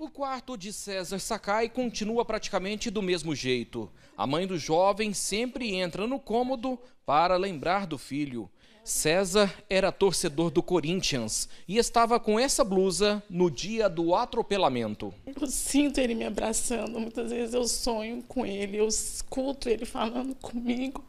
O quarto de César Sakai continua praticamente do mesmo jeito. A mãe do jovem sempre entra no cômodo para lembrar do filho. César era torcedor do Corinthians e estava com essa blusa no dia do atropelamento. Eu sinto ele me abraçando, muitas vezes eu sonho com ele, eu escuto ele falando comigo.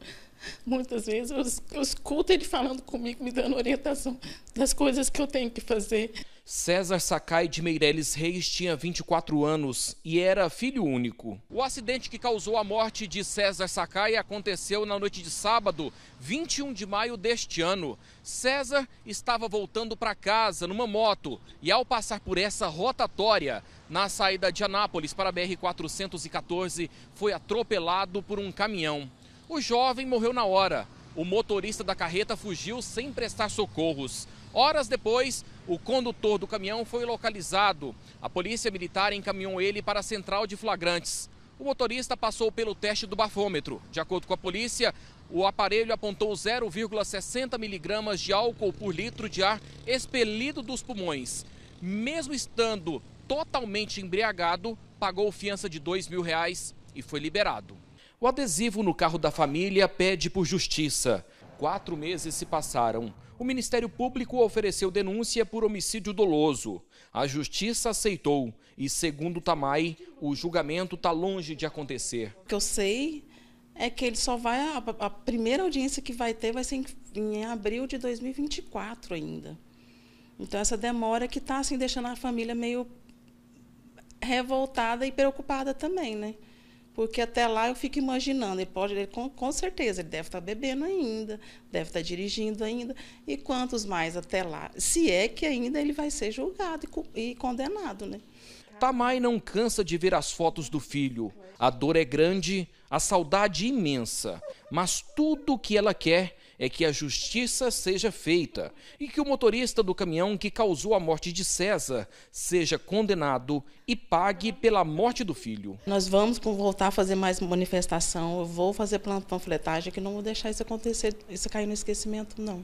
Muitas vezes eu, eu escuto ele falando comigo, me dando orientação das coisas que eu tenho que fazer. César Sakai de Meireles Reis tinha 24 anos e era filho único. O acidente que causou a morte de César Sakai aconteceu na noite de sábado, 21 de maio deste ano. César estava voltando para casa numa moto e, ao passar por essa rotatória, na saída de Anápolis para a BR-414, foi atropelado por um caminhão. O jovem morreu na hora o motorista da carreta fugiu sem prestar socorros. Horas depois, o condutor do caminhão foi localizado. A polícia militar encaminhou ele para a central de flagrantes. O motorista passou pelo teste do bafômetro. De acordo com a polícia, o aparelho apontou 0,60 miligramas de álcool por litro de ar expelido dos pulmões. Mesmo estando totalmente embriagado, pagou fiança de R$ 2 mil reais e foi liberado. O adesivo no carro da família pede por justiça. Quatro meses se passaram. O Ministério Público ofereceu denúncia por homicídio doloso. A justiça aceitou e, segundo Tamay, o julgamento está longe de acontecer. O que eu sei é que ele só vai. A, primeira audiência que vai ter vai ser em, em abril de 2024 ainda. Então, essa demora que está assim, deixando a família meio revoltada e preocupada também, né? porque até lá eu fico imaginando, ele pode, ele, com, com, certeza, ele deve estar tá bebendo ainda, deve estar tá dirigindo ainda, e quantos mais até lá? Se é que ainda ele vai ser julgado e, e condenado, né? Tamai não cansa de ver as fotos do filho. A dor é grande, a saudade imensa, mas tudo o que ela quer é que a justiça seja feita e que o motorista do caminhão que causou a morte de César seja condenado e pague pela morte do filho. Nós vamos voltar a fazer mais manifestação, eu vou fazer panfletagem, que não vou deixar isso acontecer, isso cair no esquecimento, não.